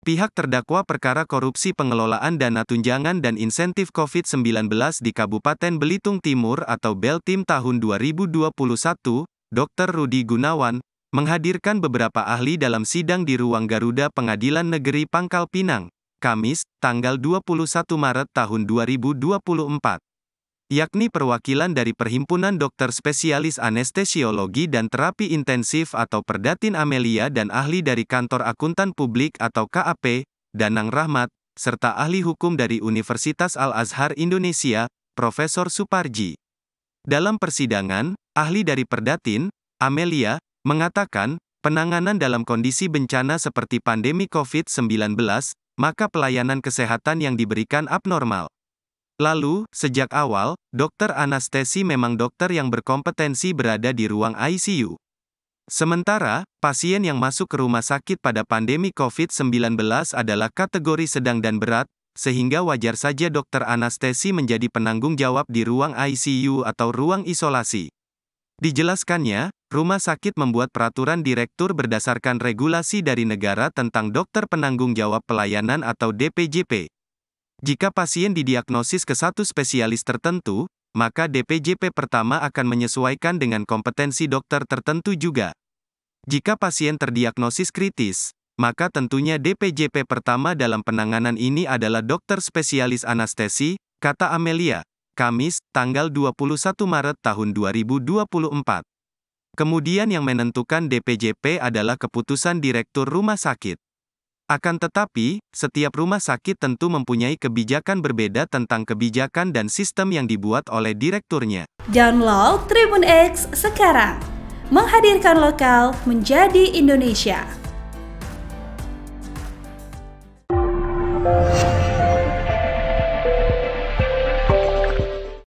Pihak terdakwa perkara korupsi pengelolaan dana tunjangan dan insentif COVID-19 di Kabupaten Belitung Timur atau Beltim tahun 2021, Dr. Rudi Gunawan, menghadirkan beberapa ahli dalam sidang di Ruang Garuda Pengadilan Negeri Pangkal Pinang, Kamis, tanggal 21 Maret tahun 2024 yakni perwakilan dari Perhimpunan Dokter Spesialis Anestesiologi dan Terapi Intensif atau Perdatin Amelia dan ahli dari Kantor Akuntan Publik atau KAP, Danang Rahmat, serta ahli hukum dari Universitas Al-Azhar Indonesia, Profesor Suparji. Dalam persidangan, ahli dari Perdatin, Amelia, mengatakan, penanganan dalam kondisi bencana seperti pandemi COVID-19, maka pelayanan kesehatan yang diberikan abnormal. Lalu, sejak awal, dokter anestesi memang dokter yang berkompetensi berada di ruang ICU. Sementara, pasien yang masuk ke rumah sakit pada pandemi COVID-19 adalah kategori sedang dan berat, sehingga wajar saja dokter anestesi menjadi penanggung jawab di ruang ICU atau ruang isolasi. Dijelaskannya, rumah sakit membuat peraturan direktur berdasarkan regulasi dari negara tentang dokter penanggung jawab pelayanan atau DPJP. Jika pasien didiagnosis ke satu spesialis tertentu, maka DPJP pertama akan menyesuaikan dengan kompetensi dokter tertentu juga. Jika pasien terdiagnosis kritis, maka tentunya DPJP pertama dalam penanganan ini adalah dokter spesialis anestesi, kata Amelia, Kamis, tanggal 21 Maret tahun 2024. Kemudian yang menentukan DPJP adalah keputusan Direktur Rumah Sakit. Akan tetapi, setiap rumah sakit tentu mempunyai kebijakan berbeda tentang kebijakan dan sistem yang dibuat oleh direkturnya. Download Tribun X sekarang. Menghadirkan lokal menjadi Indonesia.